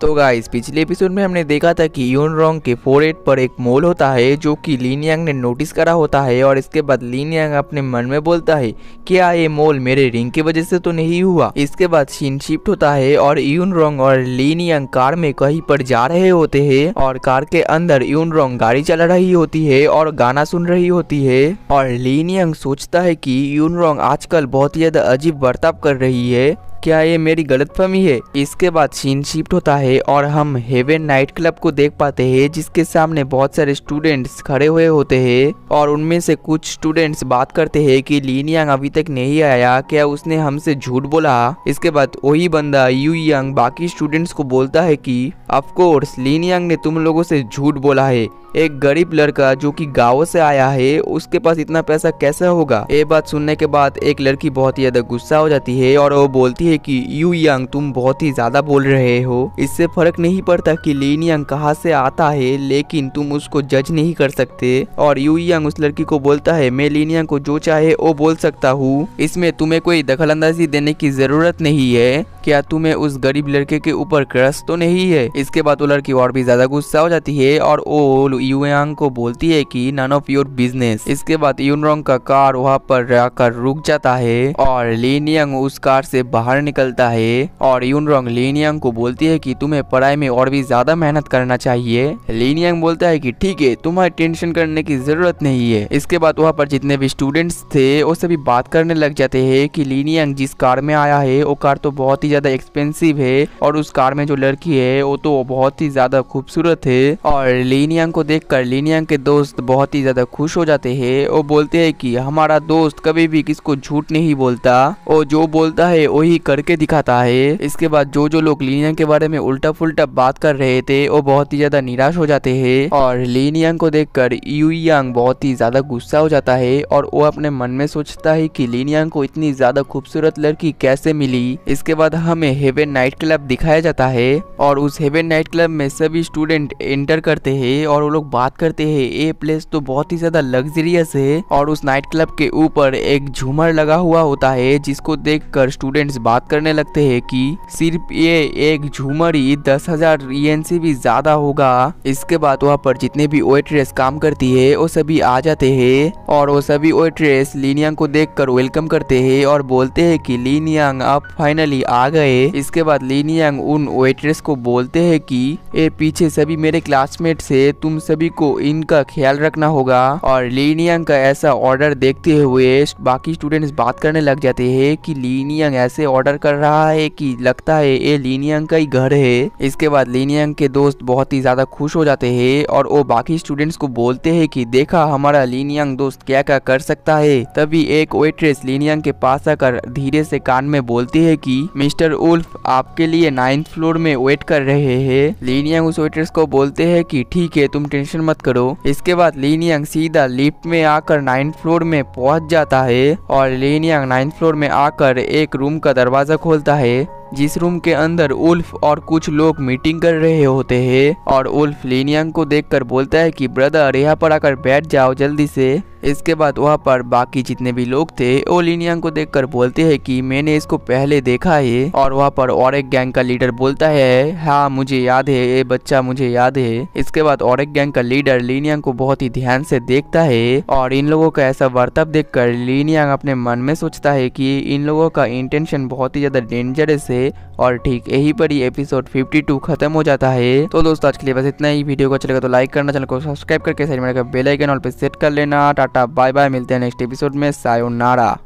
तो गाइस पिछले एपिसोड में हमने देखा था कि यून रोंग के एट पर एक मोल होता है जो कि लीनियांग यांग ने नोटिस करा होता है और इसके बाद लीनियांग अपने मन में बोलता है क्या ये मोल मेरे रिंग की वजह से तो नहीं हुआ इसके बाद सीन शिफ्ट होता है और यून रोंग और लीनियांग कार में कहीं पर जा रहे होते है और कार के अंदर यून रोंग गाड़ी चला रही होती है और गाना सुन रही होती है और लीनियांग सोचता है की यून रोंग आजकल बहुत ही ज्यादा अजीब बर्ताव कर रही है क्या ये मेरी गलतफहमी है इसके बाद सीन शिफ्ट होता है और हम हेवन नाइट क्लब को देख पाते हैं जिसके सामने बहुत सारे स्टूडेंट्स खड़े हुए होते हैं और उनमें से कुछ स्टूडेंट्स बात करते हैं कि लीन यांग अभी तक नहीं आया क्या उसने हमसे झूठ बोला इसके बाद वही बंदा यू यंग बाकी स्टूडेंट्स को बोलता है कि अफकोर्स लीन ने तुम लोगों से झूठ बोला है एक गरीब लड़का जो कि गाँव से आया है उसके पास इतना पैसा कैसे होगा ये बात सुनने के बाद एक लड़की बहुत ही ज्यादा गुस्सा हो जाती है और वो बोलती है कि यू यंग तुम बहुत ही ज्यादा बोल रहे हो इससे फर्क नहीं पड़ता कि लीन यंग कहाँ से आता है लेकिन तुम उसको जज नहीं कर सकते और यू यंग उस लड़की को बोलता है मैं लीन यंग को जो चाहे वो बोल सकता हूँ इसमें तुम्हें कोई अंदाजी देने की जरूरत नहीं है क्या तुम्हें उस गरीब लड़के के ऊपर क्रश तो नहीं है इसके बाद वो लड़की और भी ज्यादा गुस्सा हो जाती है और वो यूएंग को बोलती है कि नन ऑफ योर बिजनेस इसके बाद यूनरोंग का कार वहाँ पर आकर रुक जाता है और लीनियंग उस कार से बाहर निकलता है और यूनरोंग लीनियंग को बोलती है कि तुम्हें पढ़ाई में और भी ज्यादा मेहनत करना चाहिए लीनियंग बोलता है कि ठीक है तुम्हें टेंशन करने की जरूरत नहीं है इसके बाद वहाँ पर जितने भी स्टूडेंट्स थे वो सभी बात करने लग जाते है की लीनियंग जिस कार में आया है वो कार तो बहुत ही ज्यादा एक्सपेंसिव है और उस कार में जो लड़की है वो तो बहुत ही ज्यादा खूबसूरत है और लीनियंग को देख देखकर लीनिया के दोस्त बहुत ही ज़्यादा खुश हो जाते हैं और बोलते हैं कि हमारा दोस्त कभी भी किसको झूठ नहीं बोलता और जो बोलता है वही करके दिखाता है इसके बाद जो जो लोग लीनिया के बारे में उल्टा फुलटा बात कर रहे थे वो बहुत ही ज़्यादा निराश हो जाते है और लीनियांग को देखकर यूयांग बहुत ही ज़्यादा गुस्सा हो जाता है और वो अपने मन में सोचता है की लीनियांग को इतनी ज़्यादा खूबसूरत लड़की कैसे मिली इसके बाद हमें हेवन नाइट क्लब दिखाया जाता है और उस हेवन नाइट क्लब में सभी स्टूडेंट एंटर करते हैं और वो लोग बात करते हैं ये प्लेस तो बहुत ही ज्यादा लग्जरियस है और उस नाइट क्लब के ऊपर एक झूमर लगा हुआ होता है जिसको देखकर स्टूडेंट्स बात करने लगते हैं कि सिर्फ ये एक झूमर ही दस हजार से भी ज्यादा होगा इसके बाद वहाँ पर जितने भी वेट्रेस काम करती है वो सभी आ जाते हैं और वो सभी वेट्रेस लीनियांग को देखकर वेलकम करते हैं और बोलते हैं कि लीनियांग आप फाइनली आ गए इसके बाद लीनियांग उन वेट्रेस को बोलते हैं कि ये पीछे सभी मेरे क्लासमेट है तुम सभी को इनका ख्याल रखना होगा और लीनियंग का ऐसा ऑर्डर देखते हुए बाकी स्टूडेंट्स बात करने लग जाते हैं कि लीनियंग ऐसे ऑर्डर कर रहा है कि लगता है ये लीनियंग का ही घर है इसके बाद लीनियंग के दोस्त बहुत ही ज्यादा खुश हो जाते है और वो बाकी स्टूडेंट्स को बोलते है की देखा हमारा लीनियंग दोस्त क्या क्या कर सकता है तभी एक वेट्रेस लीनियंग के पास आकर धीरे से कान में बोलती है की मिस्टर उल्फ आपके लिए नाइन्थ फ्लोर में वेट कर रहे हैं लीनियंग उस वेट्रेस को बोलते हैं कि ठीक है तुम टेंशन मत करो इसके बाद लेनियांग सीधा लिफ्ट में आकर नाइन्थ फ्लोर में पहुंच जाता है और लेनियांग नाइन्थ फ्लोर में आकर एक रूम का दरवाजा खोलता है जिस रूम के अंदर उल्फ और कुछ लोग मीटिंग कर रहे होते हैं और उल्फ लेनियांग को देखकर बोलता है कि ब्रदर यहाँ पर आकर बैठ जाओ जल्दी से इसके बाद वहाँ पर बाकी जितने भी लोग थे वो लिनियांग को देख बोलते है कि मैंने इसको पहले देखा है और वहाँ पर और एक गैंग का लीडर बोलता है हाँ मुझे याद है ये बच्चा मुझे याद है इसके बाद और एक गैंग का लीडर लिनियांग को बहुत ही ध्यान से देखता है और इन लोगों का ऐसा वर्तव देखकर लिनियांग अपने मन में सोचता है कि इन लोगों का इंटेंशन बहुत ही ज्यादा डेंजरस है और ठीक यही पर ही एपिसोड 52 खत्म हो जाता है तो दोस्तों आज के लिए बस इतना ही वीडियो को अच्छा लगा तो लाइक करना चैनल को सब्सक्राइब करके बेलाइकन और पे सेट कर लेना टाटा टाटा बाय बाय मिलते हैं नेक्स्ट एपिसोड में सायोनारा